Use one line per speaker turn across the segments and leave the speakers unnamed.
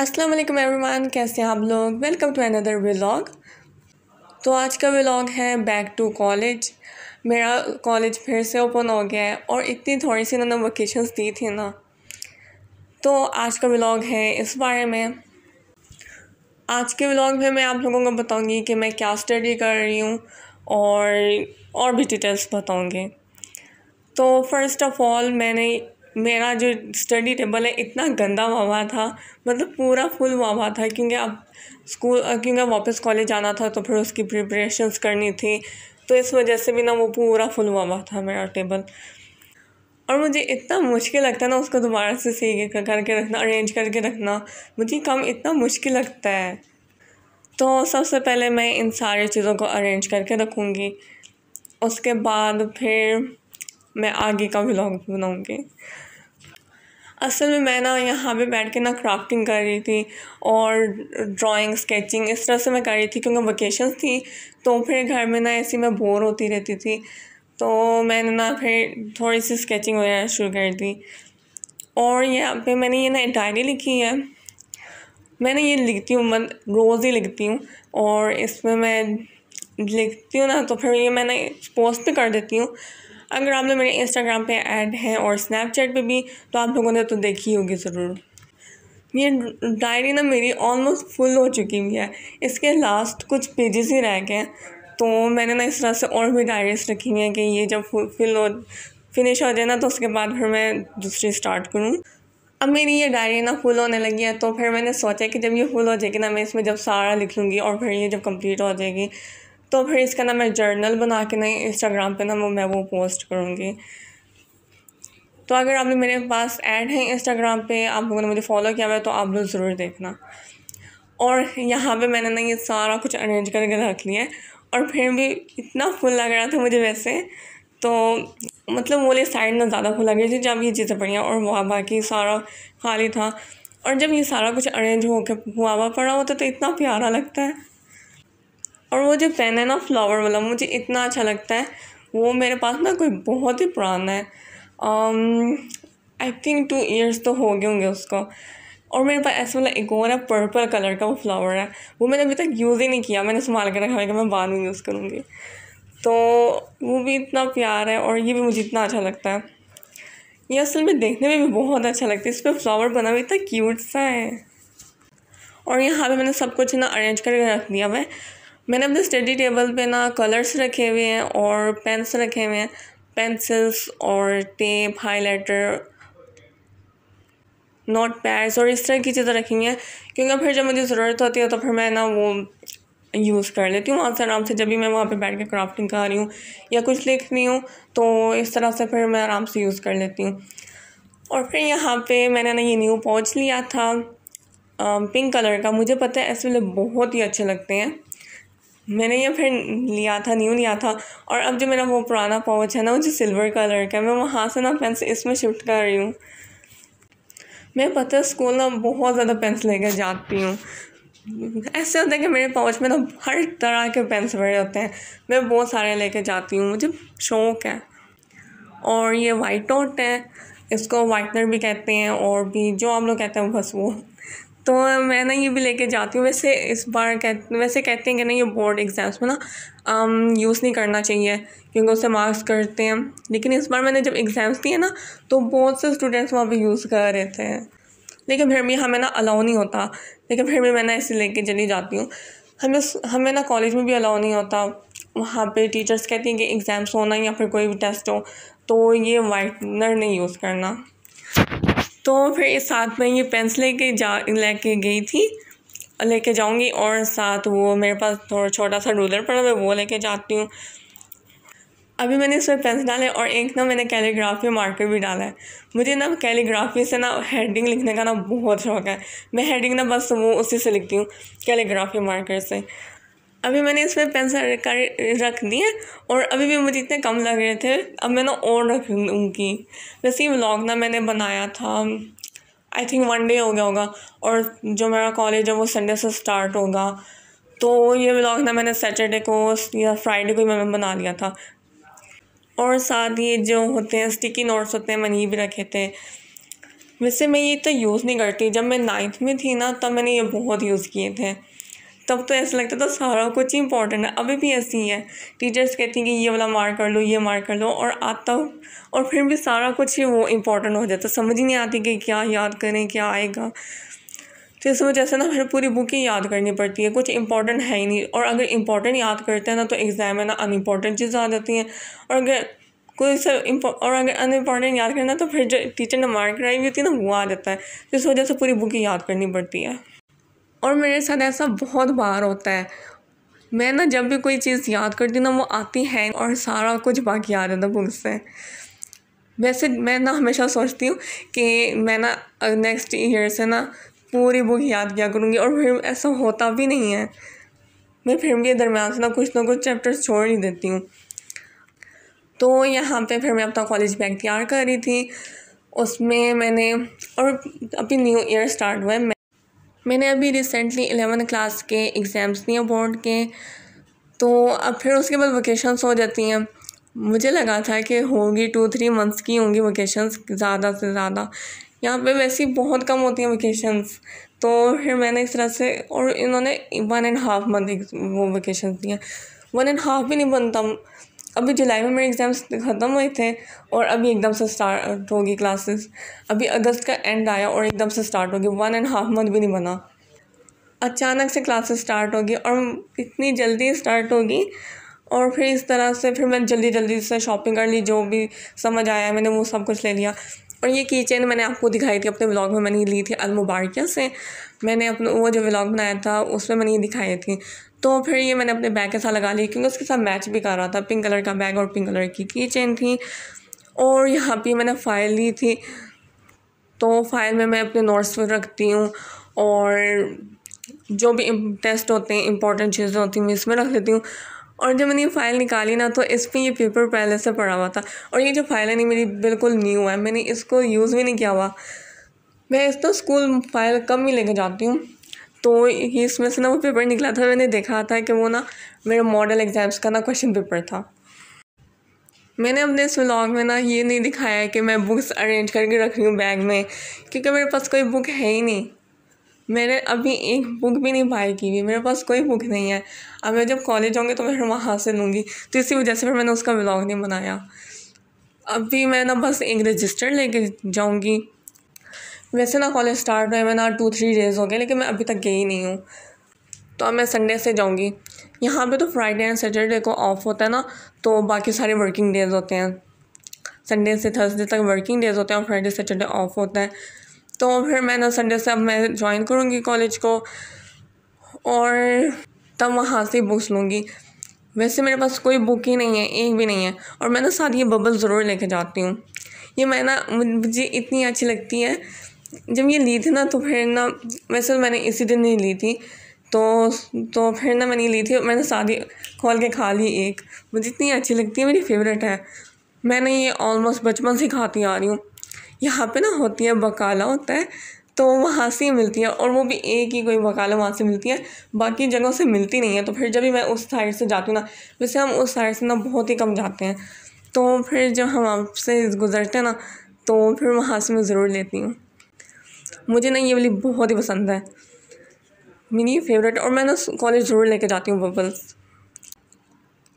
अस्सलाम वालेकुम एवरीवन कैसे हैं आप लोग वेलकम टू अनदर व्लॉग तो आज का व्लॉग है बैक टू कॉलेज मेरा कॉलेज फिर से ओपन हो गया है और इतनी थोड़ी सी इन्होंने वकेशंस दी थी ना तो आज का व्लॉग है इस बारे में आज के व्लॉग में मैं आप लोगों को बताऊंगी कि मैं क्या स्टडी कर रही हूँ और और भी डिटेल्स बताऊंगी तो फर्स्ट ऑफ़ ऑल मैंने मेरा जो स्टडी टेबल है इतना गंदा हुआ था मतलब पूरा फुल हुआ था क्योंकि अब स्कूल क्योंकि वापस कॉलेज जाना था तो फिर उसकी प्रिपरेशंस करनी थी तो इस वजह से भी ना वो पूरा फुल हुआ था मेरा टेबल और मुझे इतना मुश्किल लगता है ना उसको दोबारा से सीख करके रखना अरेंज करके रखना मुझे काम इतना मुश्किल लगता है तो सबसे पहले मैं इन सारी चीज़ों को अरेंज करके रखूँगी उसके बाद फिर मैं आगे का व्लॉग बनाऊँगी असल में मैं ना यहाँ पे बैठ के ना क्राफ्टिंग कर रही थी और ड्राइंग स्केचिंग इस तरह से मैं कर रही थी क्योंकि वेकेशन थी तो फिर घर में ना ऐसी मैं बोर होती रहती थी तो मैंने ना फिर थोड़ी सी स्केचिंग वगैरह शुरू कर दी और यहाँ पे मैंने ये ना डायरी लिखी है मैंने ये लिखती हूँ मन रोज़ ही लिखती हूँ और इसमें मैं लिखती हूँ ना तो फिर ये मैंने पोस्ट भी कर देती हूँ अगर आप लोग मेरे इंस्टाग्राम पे ऐड हैं और स्नैपचैट पे भी तो आप लोगों ने तो देखी होगी ज़रूर ये डायरी ना मेरी ऑलमोस्ट फुल हो चुकी हुई है इसके लास्ट कुछ पेजेस ही रह गए हैं तो मैंने ना इस तरह से और भी डायरीज रखी हुई हैं कि ये जब फिल हो फिनिश हो जाए ना तो उसके बाद फिर मैं दूसरी स्टार्ट करूँ अब मेरी ये डायरी ना फुल होने लगी है तो फिर मैंने सोचा कि जब ये फुल हो जाएगी ना मैं इसमें जब सारा लिख लूँगी और फिर ये जब कंप्लीट हो जाएगी तो फिर इसका ना मैं जर्नल बना के ना इंस्टाग्राम पे ना वो मैं वो पोस्ट करूँगी तो अगर आप लोग मेरे पास ऐड हैं इंस्टाग्राम पे आप लोगों ने मुझे फॉलो किया हुआ है तो आप लोग ज़रूर देखना और यहाँ पे मैंने ना ये सारा कुछ अरेंज करके रख लिया है और फिर भी इतना फुल लग रहा था मुझे वैसे तो मतलब वो ले साइड ना ज़्यादा फुल रही थी जब ये चीज़ें पड़ी हैं और वहाँ बाकी सारा खाली था और जब ये सारा कुछ अरेंज होकर हुआ हुआ पड़ा होता तो इतना प्यारा लगता है और वो जो पेन है ना फ्लावर वाला मुझे इतना अच्छा लगता है वो मेरे पास ना कोई बहुत ही पुराना है आई थिंक टू ईयर्स तो हो गए होंगे उसको और मेरे पास ऐसा वाला एक और है पर्पल कलर का वो फ्लावर है वो मैंने अभी तक यूज़ ही नहीं किया मैंने संभाल के रखा है कि मैं बाद में यूज़ करूँगी तो वो भी इतना प्यार है और ये भी मुझे इतना अच्छा लगता है ये असल में देखने में भी बहुत अच्छा लगता है इस पर फ्लावर बना हुआ इतना क्यूट सा है और यहाँ पे मैंने सब कुछ ना अरेंज करके रख दिया मैं मैंने अपने स्टडी टेबल पे ना कलर्स रखे हुए हैं और पेन्स रखे हुए हैं पेंसिल्स और टेप हाईलाइटर नोट पैड्स और इस तरह की चीज़ें रखी हुई हैं क्योंकि फिर जब मुझे ज़रूरत होती है तो फिर मैं ना वो यूज़ कर लेती हूँ वहाँ से आराम से जब भी मैं वहाँ पे बैठ के क्राफ्टिंग कर रही हूँ या कुछ लिख रही हूँ तो इस तरह से फिर मैं आराम से यूज़ कर लेती हूँ और फिर यहाँ पे मैंने ना ये न्यू पॉच लिया था आ, पिंक कलर का मुझे पता है ऐसे वाले बहुत ही अच्छे लगते हैं मैंने ये फिर लिया था न्यू लिया था और अब जो मेरा वो पुराना पाउच है ना वो जो सिल्वर कलर का है मैं वहाँ से ना पेंसिल इसमें शिफ्ट कर रही हूँ मैं पता है स्कूल ना बहुत ज़्यादा पेंसिल लेकर जाती हूँ ऐसे होता है कि मेरे पाउच में ना हर तरह के पेंसिल भरे होते हैं मैं बहुत सारे लेके जाती हूँ मुझे शौक है और ये वाइट आउट है इसको वाइटनर भी कहते हैं और भी जो आप लोग कहते हैं बस वो तो मैं ना ये भी लेके जाती हूँ वैसे इस बार कह वैसे कहते हैं कि ना ये बोर्ड एग्ज़ाम्स में ना यूज़ um, नहीं करना चाहिए क्योंकि उससे मार्क्स करते हैं लेकिन इस बार मैंने जब एग्ज़ाम्स दिए ना तो बहुत से स्टूडेंट्स वहाँ पर यूज़ कर रहे थे लेकिन फिर भी हमें ना अलाउ नहीं होता लेकिन फिर भी मैं ना इसे लेके चली जाती हूँ हमें हमें ना कॉलेज में भी अलाउ नहीं होता वहाँ पे टीचर्स कहती हैं कि एग्ज़ाम्स होना या फिर कोई भी टेस्ट हो तो ये वाइटनर नहीं यूज़ करना तो फिर साथ में ये पेंसिल के जा लेके गई थी लेके जाऊँगी और साथ वो मेरे पास थोड़ा छोटा सा रूलर पड़ा हुआ वो लेके जाती हूँ अभी मैंने इसमें पेंसिल डाले और एक ना मैंने कैलीग्राफी मार्कर भी डाला है मुझे ना कैलीग्राफी से ना हेडिंग लिखने का ना बहुत शौक है मैं हेडिंग ना बस वो उसी से लिखती हूँ कैलीग्राफी मार्कर से अभी मैंने इसमें पेंसिल रख दी है और अभी भी मुझे इतने कम लग रहे थे अब मैं ना और रख लूँगी वैसे ही व्लॉग ना मैंने बनाया था आई थिंक वन डे हो गया होगा और जो मेरा कॉलेज है वो संडे से स्टार्ट होगा तो ये व्लॉग ना मैंने सैटरडे को या फ्राइडे को ही मैंने बना लिया था और साथ ये जो होते हैं स्टिकी नोट्स होते हैं मैंने ये भी रखे थे वैसे मैं ये तो यूज़ नहीं करती जब मैं नाइन्थ में थी ना तब मैंने ये बहुत यूज़ किए थे तब तो ऐसा लगता था सारा कुछ ही इंपॉर्टेंट है अभी भी ऐसी ही है टीचर्स कहती हैं कि ये वाला मार्क कर लो ये मार्क कर लो और आता और फिर भी सारा कुछ ही वो इंपॉर्टेंट हो जाता समझ ही नहीं आती कि क्या याद करें क्या आएगा तो इस वजह से ना फिर पूरी बुक ही याद करनी पड़ती है कुछ इंपॉर्टेंट है ही नहीं और अगर इंपॉर्टेंट याद करते हैं ना तो एग्ज़ाम में ना अनइम्पॉर्टेंट चीज़ आ जाती हैं और अगर कोई सब और अगर अनइम्पॉर्टेंट याद करना तो फिर जो टीचर ने मार्क कराई हुई होती है ना वो आ जाता है तो इस वजह से पूरी बुक ही याद करनी पड़ती है और मेरे साथ ऐसा बहुत बार होता है मैं ना जब भी कोई चीज़ याद करती ना वो आती है और सारा कुछ बाकी आ जाता मुझसे वैसे मैं ना हमेशा सोचती हूँ कि मैं ना नेक्स्ट ईयर से ना पूरी बुक याद किया करूँगी और फिर ऐसा होता भी नहीं है मैं फिर के दरमियान से ना कुछ ना कुछ चैप्टर्स छोड़ ही देती हूँ तो यहाँ पे फिर मैं अपना कॉलेज बैग तैयार कर रही थी उसमें मैंने और अभी न्यू ईयर स्टार्ट हुआ है मैंने अभी रिसेंटली एलेवन क्लास के एग्ज़ाम्स दिए बोर्ड के तो अब फिर उसके बाद वकेशंस हो जाती हैं मुझे लगा था कि होगी टू थ्री मंथ्स की होंगी वकेशंस ज़्यादा से ज़्यादा यहाँ पे वैसे ही बहुत कम होती हैं वकेशंस तो फिर मैंने इस तरह से और इन्होंने वन एंड हाफ मंथ वो वकेशन दिए वन एंड हाफ भी नहीं बनता अभी जुलाई में मेरे एग्ज़ाम्स ख़त्म हुए थे और अभी एकदम से स्टार्ट होगी क्लासेस अभी अगस्त का एंड आया और एकदम से स्टार्ट होगी वन एंड हाफ मंथ भी नहीं बना अचानक से क्लासेस स्टार्ट होगी और इतनी जल्दी स्टार्ट होगी और फिर इस तरह से फिर मैंने जल्दी जल्दी से शॉपिंग कर ली जो भी समझ आया मैंने वो सब कुछ ले लिया और ये की चेन तो मैंने आपको दिखाई थी अपने ब्लॉग में मैंने ली थी अलमुबारकिया से मैंने अपने वो जो ब्लॉग बनाया था उसमें मैंने ये दिखाई थी तो फिर ये मैंने अपने बैग के साथ लगा ली क्योंकि उसके साथ मैच भी कर रहा था पिंक कलर का बैग और पिंक कलर की की चेन थी और यहाँ पे मैंने फ़ाइल ली थी तो फाइल में मैं अपने नोट्स रखती हूँ और जो भी टेस्ट होते हैं इंपॉर्टेंट चीज़ें होती हैं मैं इसमें रख लेती हूँ और जब मैंने ये फ़ाइल निकाली ना तो इस पर ये पेपर पहले से पड़ा हुआ था और ये जो फाइल है नहीं मेरी बिल्कुल न्यू है मैंने इसको यूज़ भी नहीं किया हुआ मैं इस तो स्कूल फाइल कम ही लेकर जाती हूँ तो इसमें से ना वो पेपर निकला था मैंने देखा था कि वो ना मेरे मॉडल एग्ज़ाम्स का ना क्वेश्चन पेपर था मैंने अपने इस व्लॉग में ना ये नहीं दिखाया है कि मैं बुक्स अरेंज करके रख रही हूँ बैग में क्योंकि मेरे पास कोई बुक है ही नहीं मैंने अभी एक बुक भी नहीं बाई की हुई मेरे पास कोई बुक नहीं है अब मैं जब कॉलेज जाऊँगी तो मैं फिर वहाँ से लूँगी तो इसी वजह से फिर मैंने उसका ब्लॉग नहीं बनाया अभी मैं ना बस एक रजिस्टर लेके जाऊँगी वैसे ना कॉलेज स्टार्ट हुए मैं ना टू थ्री डेज़ हो गए लेकिन मैं अभी तक गई नहीं हूँ तो अब मैं संडे से जाऊँगी यहाँ पे तो फ्राइडे एंड सैटरडे को ऑफ होता है ना तो बाकी सारे वर्किंग डेज़ होते हैं संडे से थर्सडे तक वर्किंग डेज़ होते हैं और फ्राइडे सैटरडे ऑफ होता है तो फिर मैं ना संडे से अब मैं ज्वाइन करूँगी कॉलेज को और तब वहाँ से बुक्स लूँगी वैसे मेरे पास कोई बुक ही नहीं है एक भी नहीं है और मैं ना साथ ये बबल ज़रूर लेके जाती हूँ ये मैं ना मुझे इतनी अच्छी लगती है जब ये ली थी ना तो फिर ना वैसे तो मैंने इसी दिन नहीं ली थी तो तो फिर ना मैंने ली थी मैंने शादी खोल के खा ली एक मुझे इतनी अच्छी लगती है मेरी फेवरेट है मैंने ये ऑलमोस्ट बचपन से खाती आ रही हूँ यहाँ पे ना होती है बकाला होता है तो वहाँ से ही मिलती है और वो भी एक ही कोई बकाला वहाँ से मिलती है बाकी जगहों से मिलती नहीं है तो फिर जब भी मैं उस साइड से जाती हूँ ना वैसे हम उस साइड से ना बहुत ही कम जाते हैं तो फिर जब हम आपसे गुजरते हैं ना तो फिर वहाँ से मैं ज़रूर लेती हूँ मुझे ना ये वाली बहुत ही पसंद है मेरी फेवरेट और मैं ना कॉलेज ज़रूर लेके जाती हूँ बबल्स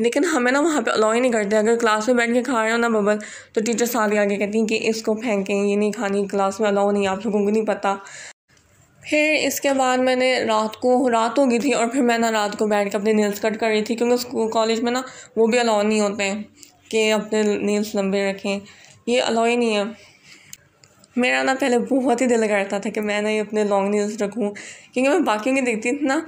लेकिन हमें ना वहाँ पे अलाउ ही नहीं करते अगर क्लास में बैठ के खा रहे हो ना बबल तो टीचर सारे आगे कहती हैं कि इसको फेंकें ये नहीं खानी क्लास में अलाउ नहीं आप लोगों को नहीं पता फिर इसके बाद मैंने रात को रात हो गई थी और फिर मैं ना रात को बैठ के अपने नेल्स कट कर रही थी क्योंकि स्कूल कॉलेज में ना वो भी अलाउ नहीं होते हैं कि अपने नेल्स लंबे रखें ये अलाउ ही नहीं है मेरा ना पहले बहुत ही दिल करता था कि मैं ना ये अपने लॉन्ग नेल्स रखूँ क्योंकि मैं बाकी देखती थी ना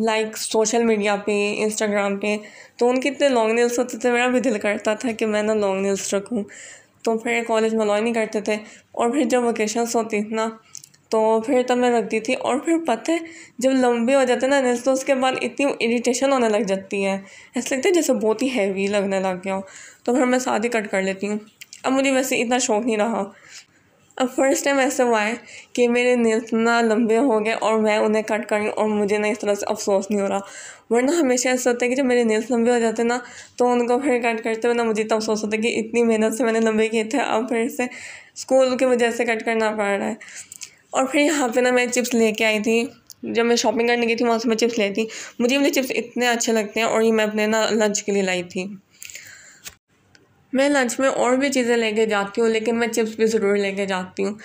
लाइक सोशल मीडिया पे इंस्टाग्राम पे तो उनके इतने लॉन्ग नेल्स होते थे मेरा भी दिल करता था कि मैं ना लॉन्ग नेल्स रखूँ तो फिर कॉलेज में नहीं करते थे और फिर जब वकेशंस होती थी ना तो फिर तब मैं रखती थी और फिर पता है जब लंबे हो जाते ना नेल्स तो उसके बाद इतनी इरीटेशन होने लग जाती है ऐसा लगता है जैसे बहुत ही हैवी लगने लग गया हो तो फिर मैं शादी कट कर लेती हूँ अब मुझे वैसे इतना शौक नहीं रहा अब फर्स्ट टाइम ऐसा हुआ है कि मेरे नील्स ना लंबे हो गए और मैं उन्हें कट कर और मुझे ना इस तरह से अफसोस नहीं हो रहा वरना हमेशा ऐसा होता है कि जब मेरे नील्स लंबे हो जाते हैं ना तो उनको फिर कट करते हुए ना मुझे इतना अफसोस होता है कि इतनी मेहनत से मैंने लंबे किए थे अब फिर से स्कूल की वजह से कट करना पड़ रहा है और फिर यहाँ पर ना मैं चिप्स लेके आई थी जब मैं शॉपिंग करने गई थी वहाँ से मैं चिप्स लेती मुझे मुझे चिप्स इतने अच्छे लगते हैं और ये मैं अपने ना लंच के लिए लाई थी मैं लंच में और भी चीज़ें लेके जाती हूँ लेकिन मैं चिप्स भी ज़रूर लेके जाती हूँ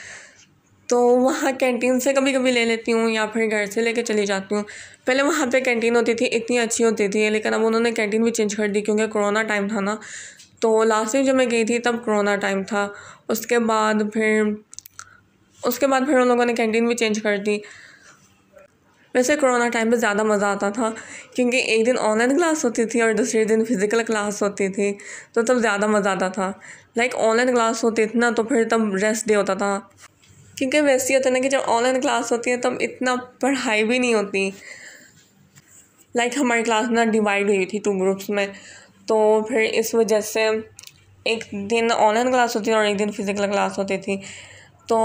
तो वहाँ कैंटीन से कभी कभी ले लेती हूँ या फिर घर से लेके चली जाती हूँ पहले वहाँ पे कैंटीन होती थी इतनी अच्छी होती थी लेकिन अब उन्होंने कैंटीन भी चेंज कर दी क्योंकि कोरोना टाइम था ना तो लास्ट टाइम जब मैं गई थी तब कोरोना टाइम था उसके बाद फिर उसके बाद फिर उन लोगों ने कैंटीन भी चेंज कर दी वैसे कोरोना टाइम पे ज़्यादा मज़ा आता था क्योंकि एक दिन ऑनलाइन क्लास होती थी और दूसरे दिन फिज़िकल क्लास होती थी तो तब ज़्यादा मज़ा आता था लाइक ऑनलाइन क्लास होती थी ना तो फिर तब रेस्ट डे होता था क्योंकि वैसे ही होता ना कि जब ऑनलाइन क्लास होती है तब इतना पढ़ाई भी नहीं होती लाइक हमारी क्लास ना डिवाइड हुई थी टू ग्रुप्स में तो फिर इस वजह से एक दिन ऑनलाइन क्लास होती थी और एक दिन फिज़िकल क्लास होती थी तो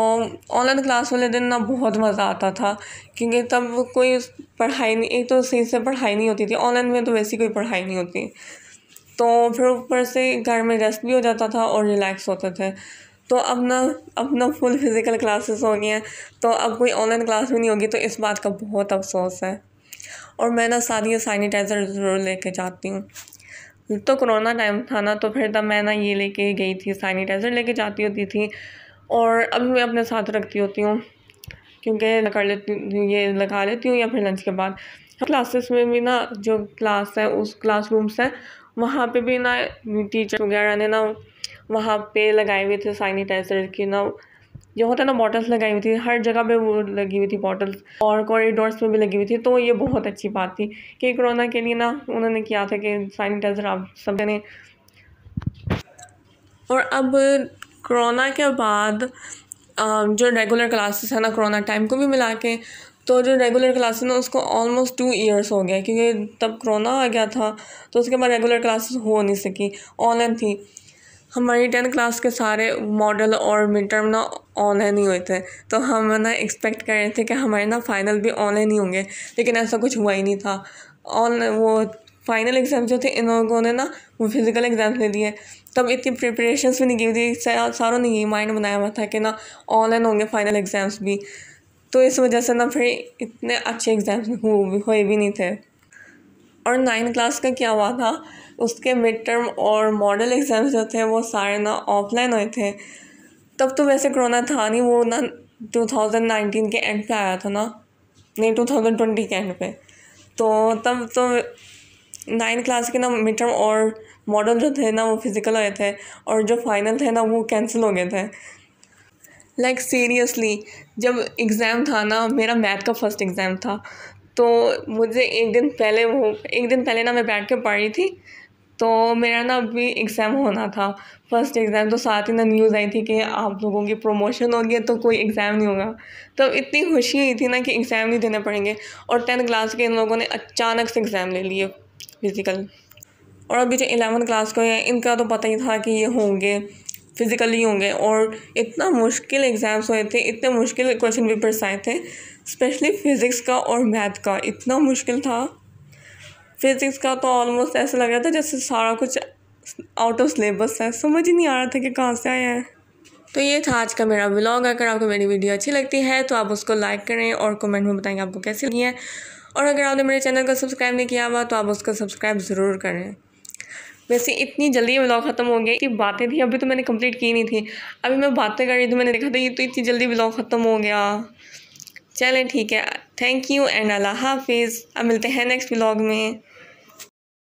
ऑनलाइन क्लास वाले दिन ना बहुत मज़ा आता था क्योंकि तब कोई पढ़ाई नहीं एक तो सही से पढ़ाई नहीं होती थी ऑनलाइन में तो वैसी कोई पढ़ाई नहीं होती तो फिर ऊपर से घर में रेस्ट भी हो जाता था और रिलैक्स होते थे तो अब ना अब ना फुल फिज़िकल क्लासेस हो गई हैं तो अब कोई ऑनलाइन क्लास भी नहीं होगी तो इस बात का बहुत अफसोस है और मैं ना सारी सैनिटाइज़र ज़रूर लेके जाती हूँ तो कोरोना टाइम था ना तो फिर तब मैं ना ये लेके गई थी सैनिटाइज़र लेके जाती होती थी और अभी मैं अपने साथ रखती होती हूँ क्योंकि कर लेती ये लगा लेती हूँ या फिर लंच के बाद क्लासेस में भी ना जो क्लास है उस क्लास रूम्स हैं वहाँ पे भी ना टीचर वगैरह ने ना वहाँ पे लगाए हुए थे सैनिटाइज़र की ना जो होता है ना बॉटल्स लगाई हुई थी हर जगह पे वो लगी हुई थी बॉटल्स और कॉरिडोर्स में भी लगी हुई थी तो ये बहुत अच्छी बात थी कि कोरोना के लिए ना उन्होंने किया था कि सैनिटाइज़र आप सब ने और अब कोरोना के बाद जो रेगुलर क्लासेस है ना कोरोना टाइम को भी मिला के तो जो रेगुलर क्लासेस ना उसको ऑलमोस्ट टू इयर्स हो गया क्योंकि तब कोरोना आ गया था तो उसके बाद रेगुलर क्लासेस हो नहीं सकी ऑनलाइन थी हमारी टेंथ क्लास के सारे मॉडल और मिड टर्म ना ऑनलाइन ही हुए थे तो हम ना एक्सपेक्ट कर रहे थे कि हमारे ना फाइनल भी ऑनलाइन ही होंगे लेकिन ऐसा कुछ हुआ ही नहीं था ऑन वो फाइनल एग्ज़ाम जो थे इन लोगों ने ना वो फिज़िकल एग्ज़ाम्स ले दिए तब इतनी प्रिपरेशंस भी नहीं की थी सारों ने यही माइंड बनाया हुआ था कि ना ऑनलाइन होंगे फाइनल एग्ज़ाम्स भी तो इस वजह से ना फिर इतने अच्छे एग्ज़ाम्स हुए भी नहीं थे और नाइन क्लास का क्या हुआ था उसके मिड टर्म और मॉडल एग्ज़ाम्स जो थे वो सारे ना ऑफलाइन हुए थे तब तो वैसे कोरोना था नहीं वो ना 2019 के एंड पे आया था ना नहीं 2020 के एंड पे तो तब तो नाइन्थ क्लास के ना मिड टर्म और मॉडल जो थे ना वो फिज़िकल आए थे और जो फाइनल थे ना वो कैंसिल हो गए थे लाइक like, सीरियसली जब एग्ज़ाम था ना मेरा मैथ का फर्स्ट एग्ज़ाम था तो मुझे एक दिन पहले वो एक दिन पहले ना मैं बैठ के पढ़ रही थी तो मेरा ना अभी एग्ज़ाम होना था फर्स्ट एग्ज़ाम तो साथ ही ना न्यूज़ आई थी कि आप लोगों की प्रमोशन होगी तो कोई एग्ज़ाम नहीं होगा तो इतनी खुशी हुई थी ना कि एग्ज़ाम नहीं देने पड़ेंगे और टेंथ क्लास के इन लोगों ने अचानक से एग्ज़ाम ले लिए फिज़िकल और अभी जो एलेवन क्लास के हैं इनका तो पता ही था कि ये होंगे फिज़िकली होंगे और इतना मुश्किल एग्ज़ाम्स हुए थे इतने मुश्किल क्वेश्चन पेपर्स आए थे स्पेशली फ़िज़िक्स का और मैथ का इतना मुश्किल था फिज़िक्स का तो ऑलमोस्ट ऐसा लग रहा था जैसे सारा कुछ आउट ऑफ सिलेबस है समझ ही नहीं आ रहा था कि कहाँ से आया है तो ये था आज का मेरा ब्लॉग अगर आपको मेरी वीडियो अच्छी लगती है तो आप उसको लाइक करें और कमेंट में बताएंगे आपको कैसी लगी है और अगर आपने मेरे चैनल को सब्सक्राइब नहीं किया हुआ तो आप उसको सब्सक्राइब ज़रूर करें वैसे इतनी जल्दी ब्लॉग ख़त्म हो गया कि बातें थी अभी तो मैंने कंप्लीट की नहीं थी अभी मैं बातें कर रही थी मैंने देखा था ये तो इतनी जल्दी ब्लॉग ख़त्म हो गया चलें ठीक है थैंक यू एंड अल्लाह हाफिज़ अब मिलते हैं नेक्स्ट ब्लॉग में